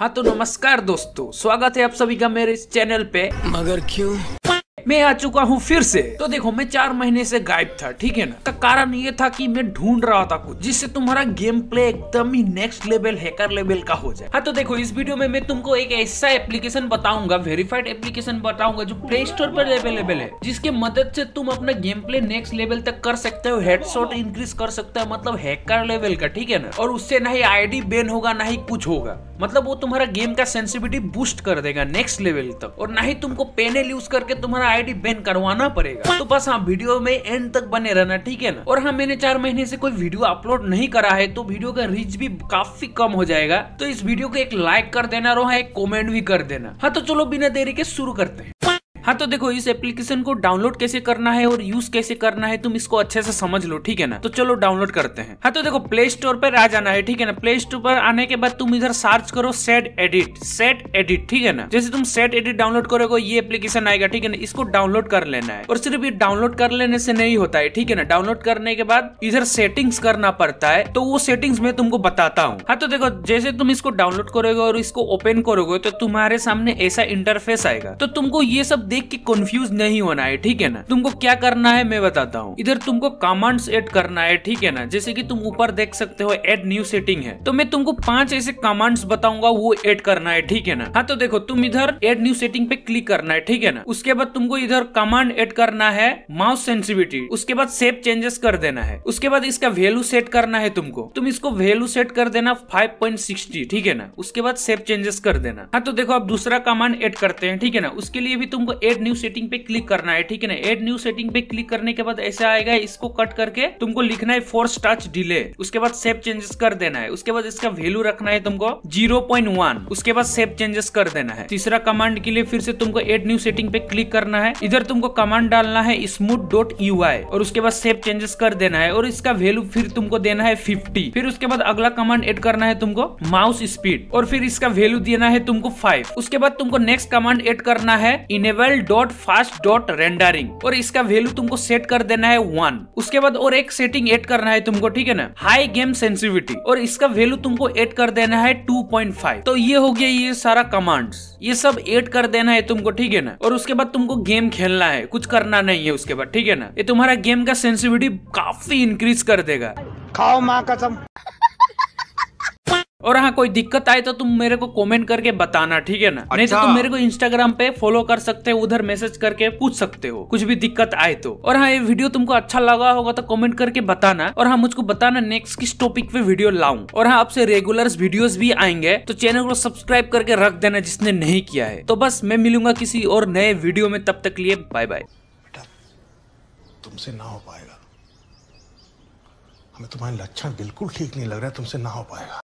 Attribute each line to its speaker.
Speaker 1: हाँ तो नमस्कार दोस्तों स्वागत है आप सभी का मेरे इस चैनल पे मगर क्यों मैं आ चुका हूँ फिर से तो देखो मैं चार महीने से गायब था ठीक है ना तो कारण ये था कि मैं ढूंढ रहा था कुछ जिससे तुम्हारा गेम प्ले एकदम ही नेक्स्ट लेवल हैकर लेवल का हो जाए हाँ तो देखो इस वीडियो में मैं तुमको एक ऐसा एप्लीकेशन बताऊंगा वेरीफाइड एप्लीकेशन बताऊंगा जो प्ले स्टोर पर अवेलेबल है जिसके मदद से तुम अपना गेम प्ले नेक्स्ट लेवल तक कर सकते हो हेडशॉट इंक्रीज कर सकते हो मतलब हैकर लेवल का ठीक है ना और उससे ना ही आई बैन होगा ना ही कुछ होगा मतलब वो तुम्हारा गेम का सेंसिटिविटी बूस्ट कर देगा नेक्स्ट लेवल तक और ना ही तुमको पेनल यूज करके तुम्हारा आईडी बैन करवाना पड़ेगा तो बस हाँ वीडियो में एंड तक बने रहना ठीक है ना और हाँ मैंने चार महीने से कोई वीडियो अपलोड नहीं करा है तो वीडियो का रीच भी काफी कम हो जाएगा तो इस वीडियो को एक लाइक कर देना और हाँ, एक कॉमेंट भी कर देना हाँ तो चलो बिना देरी के शुरू करते हैं हाँ तो देखो इस एप्लीकेशन को डाउनलोड कैसे करना है और यूज कैसे करना है तुम इसको अच्छे से समझ लो ठीक है ना तो चलो डाउनलोड करते हैं हाँ तो देखो प्ले स्टोर पर आ जाना है ठीक है ना प्ले स्टोर पर आने के बाद तुम इधर सर्च करो सेट एडिट सेट एडिट ठीक है ना जैसे तुम सेट एडिट डाउनलोड करोगे ये एप्लीकेशन आएगा ठीक है ना इसको डाउनलोड कर लेना है और सिर्फ ये डाउनलोड कर लेने से नहीं होता है ठीक है ना डाउनलोड करने के बाद इधर सेटिंग्स करना पड़ता है तो वो सेटिंग्स मैं तुमको बताता हूँ हाँ तो देखो जैसे तुम इसको डाउनलोड करोगे और इसको ओपन करोगे तो तुम्हारे सामने ऐसा इंटरफेस आएगा तो तुमको ये सब देख देख के कंफ्यूज नहीं होना है ठीक है ना तुमको क्या करना है मैं बताता हूँ इधर तुमको कमांड्स ऐड करना है ठीक है ना जैसे कि तुम ऊपर देख सकते हो ऐड न्यू सेटिंग है तो मैं तुमको पांच ऐसे कमांड्स बताऊंगा वो ऐड करना है ठीक है ना हाँ तो देखो तुम इधर ऐड न्यू सेटिंग पे क्लिक करना है ठीक है ना उसके बाद तुमको इधर कमांड एड करना है माउस सेंसिटिविटी उसके बाद सेप चेंजेस कर देना है उसके बाद इसका वैल्यू सेट करना है तुमको तुम इसको वैल्यू सेट कर देना फाइव ठीक है ना उसके बाद सेप चेंजेस कर देना हाँ तो देखो अब दूसरा कमांड एड करते हैं ठीक है ना उसके लिए भी तुमको एड न्यू सेटिंग पे क्लिक करना है ठीक है ना एड न्यू सेटिंग पे क्लिक करने के बाद ऐसा आएगा इसको कट करके तुमको लिखना है फोर्स टच डिले उसके बाद सेव चेंजेस कर देना है उसके बाद इसका वैल्यू रखना है तुमको 0.1 उसके बाद सेव चेंजेस कर देना है तीसरा कमांड के लिए फिर से तुमको एड न्यू सेटिंग पे क्लिक करना है इधर तुमको कमांड डालना है स्मूथ डॉट यू और उसके बाद सेव चेंजेस कर देना है और इसका वैल्यू फिर तुमको देना है फिफ्टी फिर उसके बाद अगला कमांड एड करना है तुमको माउस स्पीड और फिर इसका वैल्यू देना है तुमको फाइव उसके बाद तुमको नेक्स्ट कमांड एड करना है enable L dot fast dot rendering और इसका वैल्यू तुमको सेट कर देना है वन उसके बाद और एक सेटिंग एड करना है तुमको ठीक है ना हाई गेम सेंसिटिविटी और इसका वैल्यू तुमको एड कर देना है टू पॉइंट फाइव तो ये हो गया ये सारा कमांड ये सब एड कर देना है तुमको ठीक है ना और उसके बाद तुमको गेम खेलना है कुछ करना नहीं है उसके बाद ठीक है ना ये तुम्हारा गेम का सेंसिटिविटी काफी इंक्रीज कर देगा खाओ माँ कसम और हाँ कोई दिक्कत आए तो तुम मेरे को कमेंट करके बताना ठीक है ना अच्छा। नहीं तो तुम अच्छा। मेरे को इंस्टाग्राम पे फॉलो कर सकते हो उधर मैसेज करके पूछ सकते हो कुछ भी दिक्कत आए तो और हाँ ये वीडियो तुमको अच्छा लगा होगा तो कमेंट करके बताना और हाँ मुझको बताना नेक्स्ट किस टॉपिक पे वीडियो लाऊं और हाँ आपसे रेगुलर वीडियो भी आएंगे तो चैनल को सब्सक्राइब करके रख देना जिसने नहीं किया है तो बस मैं मिलूंगा किसी और नए वीडियो में तब तक लिए बाय बाय तुमसे ना हो पाएगा हमें तुम्हारे लक्षण बिल्कुल ठीक नहीं लग रहा है तुमसे ना हो पाएगा